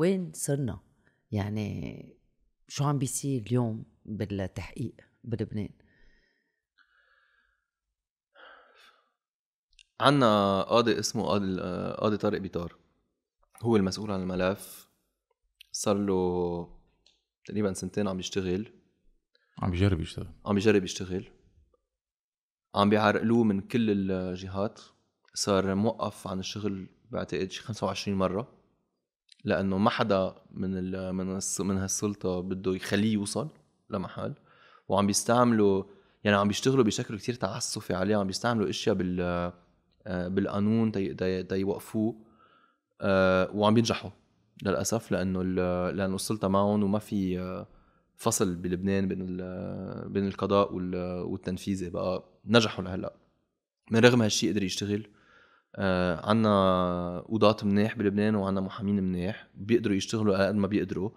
وين صرنا يعني شو عم بيصير اليوم بالتحقيق بلبنان عنا قاضي اسمه قاضي قاضي طارق بيطار هو المسؤول عن الملف صار له تقريبا سنتين عم يشتغل عم بيجرب يشتغل عم بيجرب يشتغل عم بيعرقلوه من كل الجهات صار موقف عن الشغل بعتقد شي 25 مره لانه ما حدا من الـ من من هالسلطه بده يخليه يوصل لمحل وعم بيستعملوا يعني عم بيشتغلوا بشكل كتير تعسفي عليه عم بيستعملوا اشياء بال آه، بالقانون تيوقفوه آه، وعم بينجحوا للاسف لانه لانه السلطه معهم وما في آه، فصل بلبنان بين بين القضاء والتنفيذي بقى نجحوا لهلا من رغم هالشيء قدر يشتغل آه، عنا قضاة مناح بلبنان وعنا محامين مناح بيقدروا يشتغلوا على قد ما بيقدروا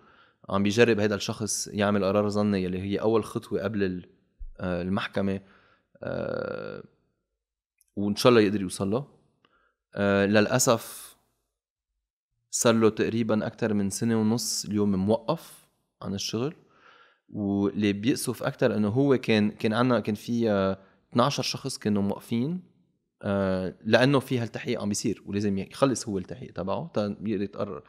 عم بيجرب هذا الشخص يعمل قرار ظني يلي هي اول خطوه قبل آه، المحكمه آه، وان شاء الله يقدر يوصل له للاسف صار له تقريبا اكثر من سنه ونص اليوم موقف عن الشغل واللي بيأسف اكثر انه هو كان كان عندنا كان في 12 شخص كانوا موقفين آه، لانه في هالتحقيق عم بيصير ولازم يخلص هو التحقيق تبعه تا يقدر يتقرر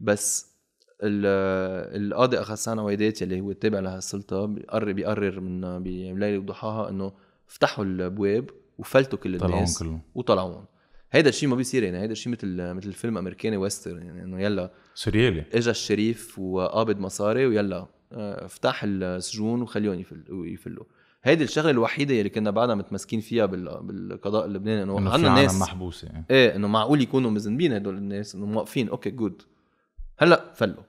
بس القاضي اغسان ويدات اللي هو التابع لهالسلطه بيقرر بيقرر من بليله وضحاها انه فتحوا الابواب وفلتوا كل الناس وطلعوهم كلهم وطلعون هيدا الشيء ما بيصير يعني هيدا الشيء مثل مثل فيلم امريكاني ويسترن يعني انه يلا سوريالي اجى الشريف وقابض مصاري ويلا آه، افتح السجون وخليهم يفلوا هيدي الشغله الوحيده اللي كنا بعدنا متمسكين فيها بالقضاء اللبناني انه عندنا ناس محبوسه إيه. يعني. ايه انه معقول يكونوا مذنبين هدول الناس انه موقفين اوكي جود هلا فلوا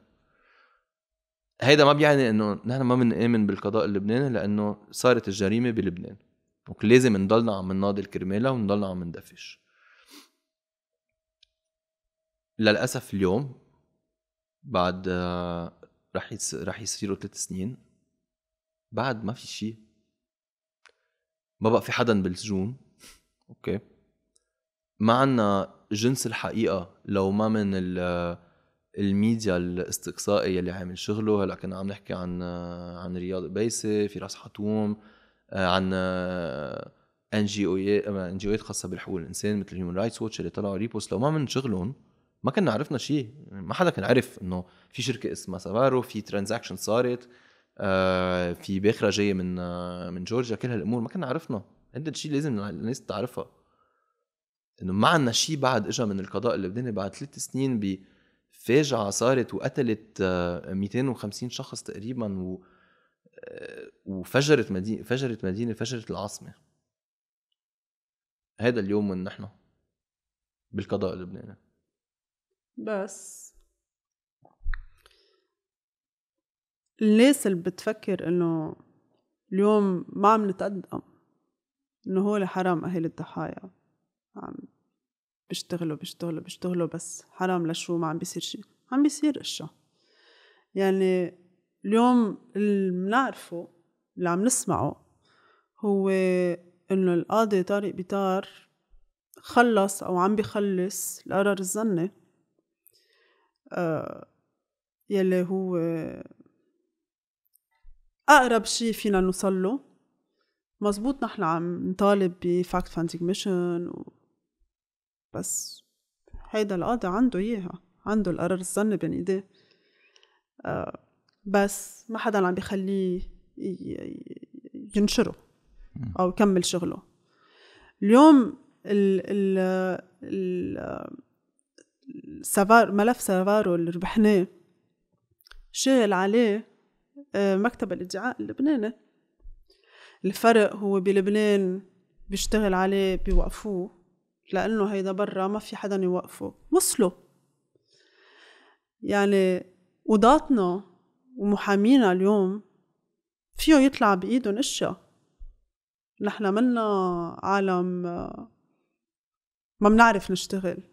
هيدا ما بيعني انه نحن ما بنآمن بالقضاء اللبناني لانه صارت الجريمه بلبنان ولازم نضلنا عم نناضل كرمالها ونضلنا عم ندفش للاسف اليوم بعد آه، رح يس... رح يصيروا ثلاث سنين بعد ما في شيء ما بقى في حدا بالسجون اوكي ما عنا جنس الحقيقه لو ما من الميديا الاستقصائي يلي عامل شغله هلا كنا عم نحكي عن عن رياض بيسي راس حتوم عن ان جي او ان جي خاصه بالحقوق الانسان مثل هيومن رايتس ووتش اللي طلعوا ريبوست لو ما من شغلهم ما كنا عرفنا شيء ما حدا كان عرف انه في شركه اسمها سافارو في ترانزاكشن صارت آه، في باخره جايه من آه، من جورجيا كل هالامور ما كنا عرفنا هذا الشيء لازم الناس تعرفها انه ما عندنا شيء بعد اجى من القضاء اللبناني بعد ثلاث سنين بفاجعه صارت وقتلت 250 آه، شخص تقريبا و وفجرت مدينه فجرت مدينه فجرت العاصمه هذا اليوم من نحن بالقضاء اللبناني بس الناس اللي بتفكر انه اليوم ما عم نتقدم انه هو حرام اهل الضحايا عم بيشتغلوا بيشتغلوا بيشتغلوا بس حرام لشو ما عم بيصير شيء عم بيصير اشياء يعني اليوم اللي بنعرفه اللي عم نسمعه هو انه القاضي طارق بيطار خلص او عم بيخلص القرار الظني آه يلي هو اقرب شيء فينا نوصل له مزبوط نحن عم نطالب بفاكت فاندينج ميشن و... بس هيدا القاضي عنده اياها عنده القرار الظني بين ايديه آه، بس ما حدا عم بخليه ينشره او يكمل شغله اليوم ال ال ال سافار ملف سافارو اللي ربحناه شغل عليه آه، مكتب الادعاء اللبناني الفرق هو بلبنان بيشتغل عليه بيوقفوه لأنه هيدا برا ما في حدا يوقفه وصلوا يعني قضاتنا ومحامينا اليوم فيه يطلع بإيدهم أشياء نحن منا عالم آه، ما بنعرف نشتغل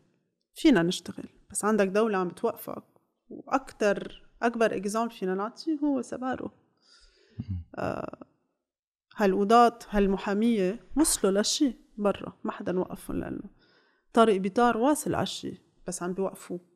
فينا نشتغل بس عندك دولة عم بتوقفك وأكتر اكبر اكزامبل فينا نعطيه هو سبارو آه هالقضاة هالمحامية وصلوا لشي برا ما حدا وقفهم لأنه طارق بيطار واصل عشي بس عم بيوقفوه